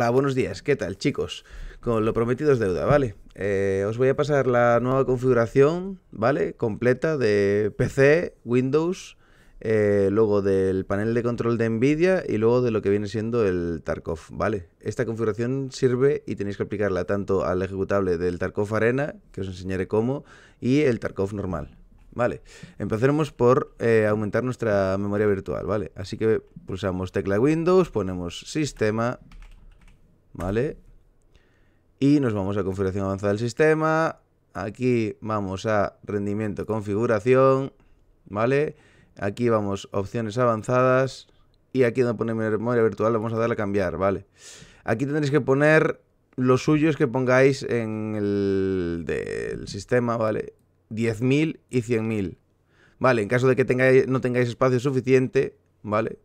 Hola, buenos días, ¿qué tal chicos? Con lo prometido es deuda, ¿vale? Eh, os voy a pasar la nueva configuración, ¿vale? Completa de PC, Windows, eh, luego del panel de control de NVIDIA y luego de lo que viene siendo el Tarkov, ¿vale? Esta configuración sirve y tenéis que aplicarla tanto al ejecutable del Tarkov Arena, que os enseñaré cómo, y el Tarkov normal, ¿vale? Empezaremos por eh, aumentar nuestra memoria virtual, ¿vale? Así que pulsamos tecla Windows, ponemos Sistema, ¿vale? Y nos vamos a configuración avanzada del sistema. Aquí vamos a rendimiento, configuración, ¿vale? Aquí vamos opciones avanzadas. Y aquí donde pone memoria virtual vamos a darle a cambiar, ¿vale? Aquí tendréis que poner los suyos que pongáis en el del sistema, ¿vale? 10.000 y 100.000. Vale, en caso de que tengáis, no tengáis espacio suficiente, ¿vale?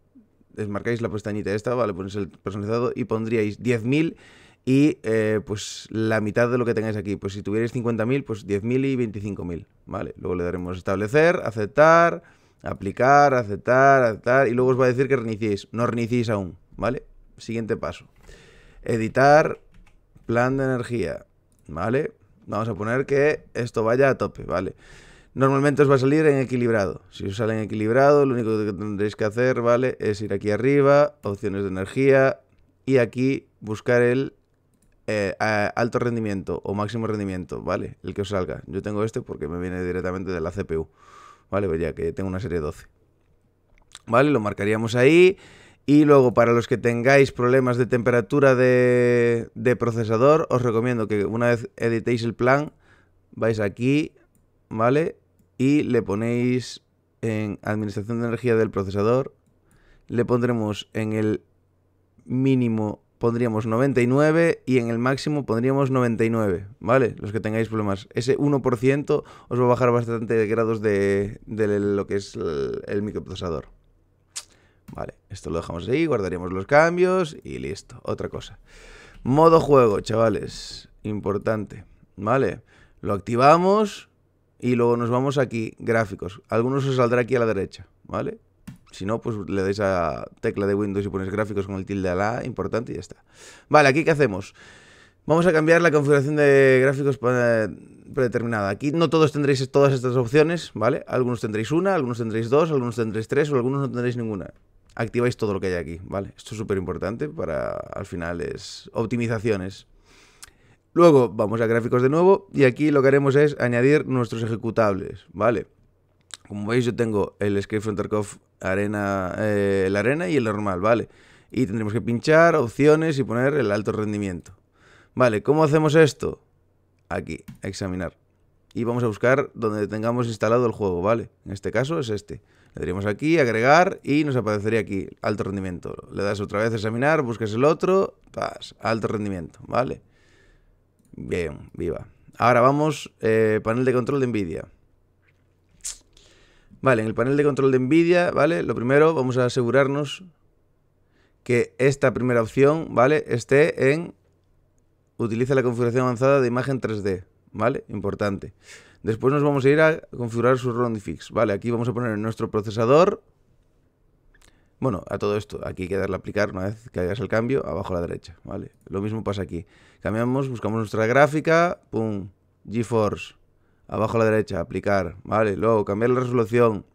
Desmarcáis la pestañita esta, vale, ponéis el personalizado y pondríais 10.000 y eh, pues la mitad de lo que tengáis aquí. Pues si tuvierais 50.000, pues 10.000 y 25.000, ¿vale? Luego le daremos establecer, aceptar, aplicar, aceptar, aceptar y luego os va a decir que reiniciéis. No reiniciéis aún, ¿vale? Siguiente paso. Editar plan de energía, ¿vale? Vamos a poner que esto vaya a tope, ¿vale? vale Normalmente os va a salir en equilibrado. Si os sale en equilibrado, lo único que tendréis que hacer, ¿vale? Es ir aquí arriba, opciones de energía, y aquí buscar el eh, alto rendimiento o máximo rendimiento, ¿vale? El que os salga. Yo tengo este porque me viene directamente de la CPU, ¿vale? Pues ya que tengo una serie 12. ¿Vale? Lo marcaríamos ahí. Y luego, para los que tengáis problemas de temperatura de, de procesador, os recomiendo que una vez editéis el plan, vais aquí, ¿vale? y le ponéis en administración de energía del procesador. Le pondremos en el mínimo pondríamos 99 y en el máximo pondríamos 99, ¿vale? Los que tengáis problemas. Ese 1% os va a bajar bastante grados de, lo que es el, el, microprocesador. Vale, esto lo dejamos ahí, guardaríamos los cambios y listo. Otra cosa. Modo juego, chavales. Importante, ¿vale? Lo activamos y luego nos vamos aquí, gráficos. Algunos os saldrá aquí a la derecha, ¿vale? Si no, pues le dais a tecla de Windows y pones gráficos con el tilde a la importante y ya está. Vale, aquí ¿qué hacemos? Vamos a cambiar la configuración de gráficos predeterminada. Aquí no todos tendréis todas estas opciones, ¿vale? Algunos tendréis una, algunos tendréis dos, algunos tendréis tres o algunos no tendréis ninguna. Activáis todo lo que hay aquí, ¿vale? Esto es súper importante para, al final, es optimizaciones. Luego vamos a gráficos de nuevo y aquí lo que haremos es añadir nuestros ejecutables, ¿vale? Como veis yo tengo el Escape from Tarkov arena, eh, la arena y el normal, ¿vale? Y tendremos que pinchar opciones y poner el alto rendimiento. Vale, ¿cómo hacemos esto? Aquí, examinar. Y vamos a buscar donde tengamos instalado el juego, ¿vale? En este caso es este. Le daríamos aquí, agregar y nos aparecería aquí, alto rendimiento. Le das otra vez examinar, buscas el otro, vas, alto rendimiento, ¿vale? vale Bien, viva. Ahora vamos, eh, panel de control de NVIDIA. Vale, en el panel de control de NVIDIA, ¿vale? Lo primero, vamos a asegurarnos que esta primera opción, ¿vale? Esté en... Utiliza la configuración avanzada de imagen 3D, ¿vale? Importante. Después nos vamos a ir a configurar su Rondifix. ¿vale? Aquí vamos a poner nuestro procesador, bueno, a todo esto, aquí hay que darle a aplicar una vez que hagas el cambio, abajo a la derecha, ¿vale? Lo mismo pasa aquí. Cambiamos, buscamos nuestra gráfica, pum, GeForce, abajo a la derecha, aplicar, ¿vale? Luego, cambiar la resolución.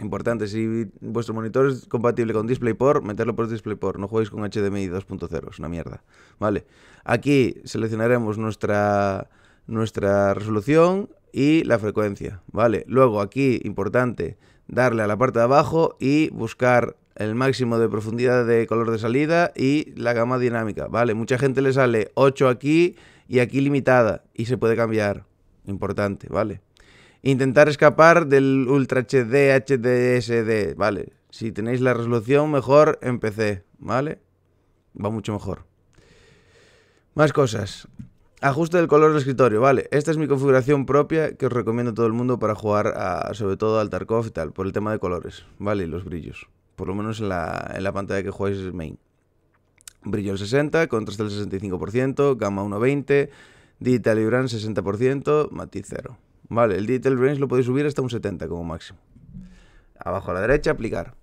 Importante, si vuestro monitor es compatible con DisplayPort, meterlo por DisplayPort, no juguéis con HDMI 2.0, es una mierda, ¿vale? Aquí seleccionaremos nuestra, nuestra resolución y la frecuencia, ¿vale? Luego, aquí, importante, darle a la parte de abajo y buscar el máximo de profundidad de color de salida y la gama dinámica. Vale, mucha gente le sale 8 aquí y aquí limitada y se puede cambiar. Importante, ¿vale? Intentar escapar del Ultra HD, HDSD, ¿vale? Si tenéis la resolución mejor en PC, ¿vale? Va mucho mejor. Más cosas. Ajuste del color del escritorio, vale. Esta es mi configuración propia que os recomiendo a todo el mundo para jugar a, sobre todo al Tarkov y tal, por el tema de colores, vale, y los brillos. Por lo menos en la, pantalla que jugáis es main. Brillo el 60, contraste el 65%, gamma 1.20, digital y 60%, matiz 0. Vale, el digital range lo podéis subir hasta un 70 como máximo. Abajo a la derecha, aplicar.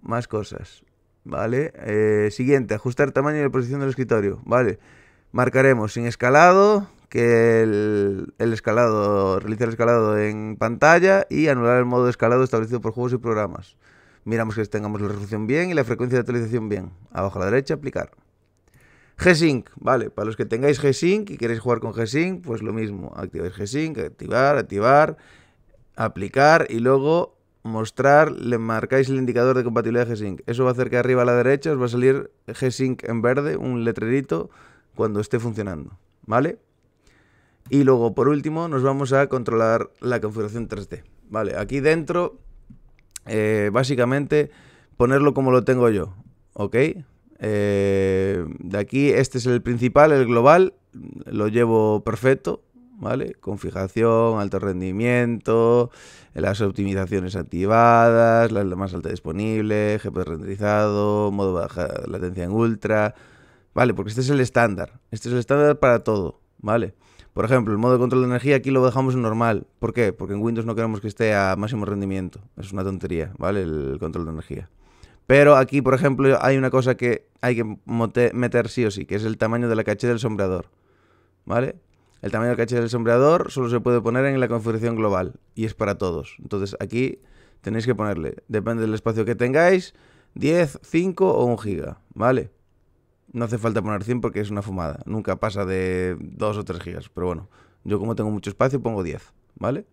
Más cosas. Vale, eh, siguiente, ajustar tamaño y la posición del escritorio. Vale. Marcaremos sin escalado, que el, el, escalado, realizar el escalado en pantalla y anular el modo de escalado establecido por juegos y programas. Miramos que tengamos la resolución bien y la frecuencia de actualización bien. Abajo a la derecha, aplicar. G-Sync, vale, para los que tengáis G-Sync y queréis jugar con G-Sync, pues lo mismo, activáis G-Sync, activar, activar, aplicar y luego mostrar, le marcáis el indicador de compatibilidad G-Sync. Eso va a hacer que arriba a la derecha os va a salir G-Sync en verde, un letrerito cuando esté funcionando, ¿vale? Y luego, por último, nos vamos a controlar la configuración 3D, ¿vale? Aquí dentro, eh, básicamente, ponerlo como lo tengo yo, ¿ok? Eh, de aquí, este es el principal, el global, lo llevo perfecto, ¿vale? Con alto rendimiento, las optimizaciones activadas, la más alta disponible, gp renderizado, modo baja latencia en ultra, ¿vale? Porque este es el estándar. Este es el estándar para todo, ¿vale? Por ejemplo, el modo de control de energía aquí lo dejamos en normal. ¿Por qué? Porque en Windows no queremos que esté a máximo rendimiento. Es una tontería, ¿vale? El control de energía. Pero aquí, por ejemplo, hay una cosa que hay que meter sí o sí, que es el tamaño de la caché del sombreador. ¿Vale? El tamaño de la caché del sombreador solo se puede poner en la configuración global y es para todos. Entonces aquí tenéis que ponerle, depende del espacio que tengáis, 10, 5 o 1 giga. ¿Vale? no hace falta poner 100 porque es una fumada. Nunca pasa de 2 o 3 gigas. Pero bueno, yo como tengo mucho espacio pongo 10, ¿vale?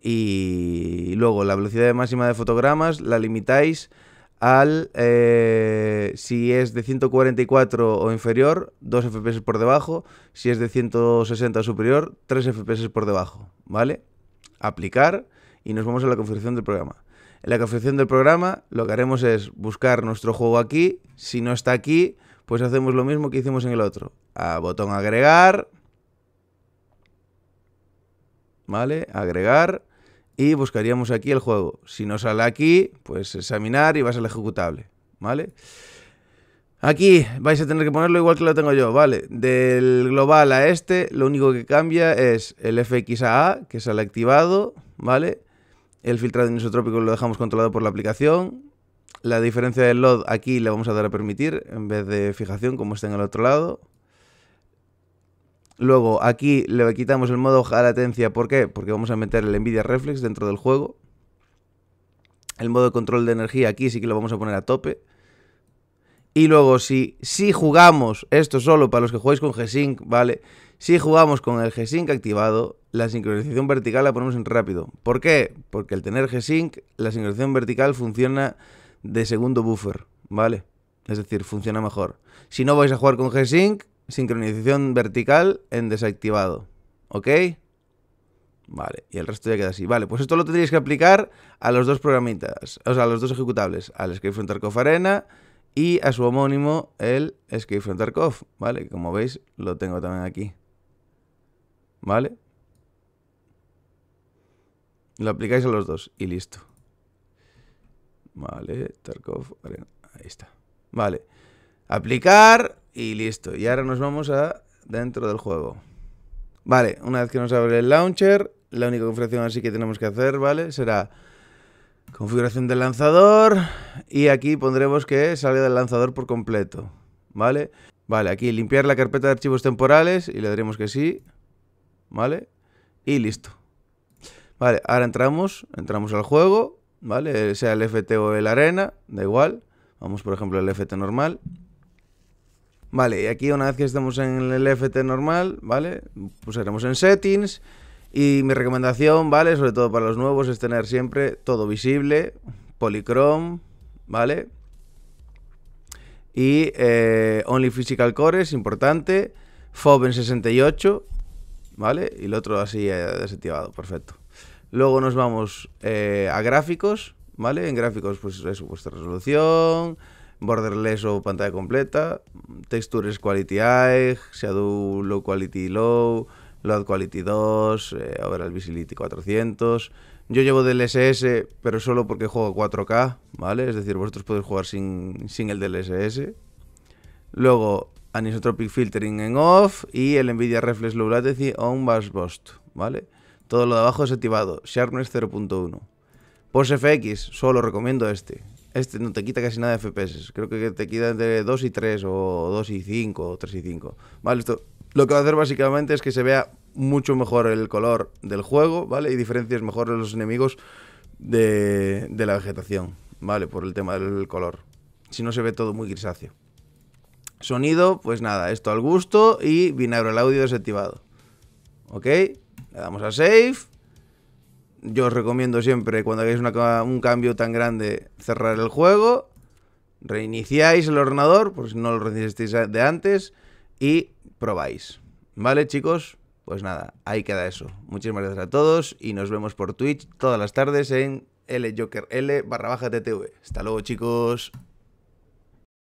Y luego la velocidad máxima de fotogramas la limitáis al, eh, si es de 144 o inferior, 2 FPS por debajo, si es de 160 o superior, 3 FPS por debajo, ¿vale? Aplicar y nos vamos a la configuración del programa. En la configuración del programa lo que haremos es buscar nuestro juego aquí. Si no está aquí, pues hacemos lo mismo que hicimos en el otro. A botón agregar. ¿Vale? Agregar. Y buscaríamos aquí el juego. Si no sale aquí, pues examinar y vas al ejecutable. ¿Vale? Aquí vais a tener que ponerlo igual que lo tengo yo, ¿vale? Del global a este, lo único que cambia es el FXAA, que sale activado, ¿vale? El filtrado inisotrópico lo dejamos controlado por la aplicación. La diferencia del load aquí le vamos a dar a permitir en vez de fijación como está en el otro lado. Luego aquí le quitamos el modo a latencia. ¿Por qué? Porque vamos a meter el NVIDIA Reflex dentro del juego. El modo de control de energía aquí sí que lo vamos a poner a tope. Y luego, si, si jugamos, esto solo para los que jugáis con G-Sync, ¿vale? Si jugamos con el G-Sync activado, la sincronización vertical la ponemos en rápido. ¿Por qué? Porque al tener G-Sync, la sincronización vertical funciona de segundo buffer, ¿vale? Es decir, funciona mejor. Si no vais a jugar con G-Sync, sincronización vertical en desactivado, ¿ok? Vale, y el resto ya queda así. Vale, pues esto lo tendríais que aplicar a los dos programitas, o sea, a los dos ejecutables, al Skype Frontier Arena y a su homónimo, el Escape from Tarkov, ¿vale? Como veis, lo tengo también aquí, ¿vale? Lo aplicáis a los dos y listo. Vale, Tarkov, ahí está. Vale, aplicar y listo. Y ahora nos vamos a dentro del juego. Vale, una vez que nos abre el launcher, la única configuración así que tenemos que hacer, ¿vale? Será Configuración del lanzador. Y aquí pondremos que salga del lanzador por completo. ¿Vale? Vale, aquí limpiar la carpeta de archivos temporales y le daremos que sí. ¿Vale? Y listo. Vale, ahora entramos, entramos al juego, ¿vale? Sea el FT o el arena, da igual. Vamos, por ejemplo, al FT normal. Vale, y aquí una vez que estamos en el FT normal, ¿vale? Pulsaremos en settings y mi recomendación, ¿vale? Sobre todo para los nuevos, es tener siempre todo visible, Polychrome, ¿vale? Y eh, Only Physical cores, importante, FOB en 68, ¿vale? Y el otro así eh, desactivado, perfecto. Luego nos vamos eh, a gráficos, ¿vale? En gráficos, pues es pues, vuestra resolución, borderless o pantalla completa, textures quality high, shadow low quality low, Load Quality 2, ahora eh, el Visibility 400. Yo llevo DLSS, pero solo porque juego 4K, ¿vale? Es decir, vosotros podéis jugar sin, sin el DLSS. Luego, Anisotropic Filtering en off y el NVIDIA Reflex Low Latency on Bass Boost, ¿vale? Todo lo de abajo es activado. Sharpness 0.1. FX, solo recomiendo este. Este no te quita casi nada de FPS. Creo que te quita entre 2 y 3 o 2 y 5 o 3 y 5. Vale, esto lo que va a hacer básicamente es que se vea mucho mejor el color del juego, ¿vale? Y diferencias mejor los enemigos de, la vegetación, ¿vale? Por el tema del color. Si no se ve todo muy grisáceo. Sonido, pues nada, esto al gusto y el audio desactivado. ¿Ok? Le damos a save yo os recomiendo siempre, cuando hagáis un cambio tan grande, cerrar el juego, reiniciáis el ordenador, por si no lo reiniciasteis de antes, y probáis. ¿Vale, chicos? Pues nada, ahí queda eso. Muchísimas gracias a todos y nos vemos por Twitch todas las tardes en ljokerl barra baja TTV. Hasta luego, chicos.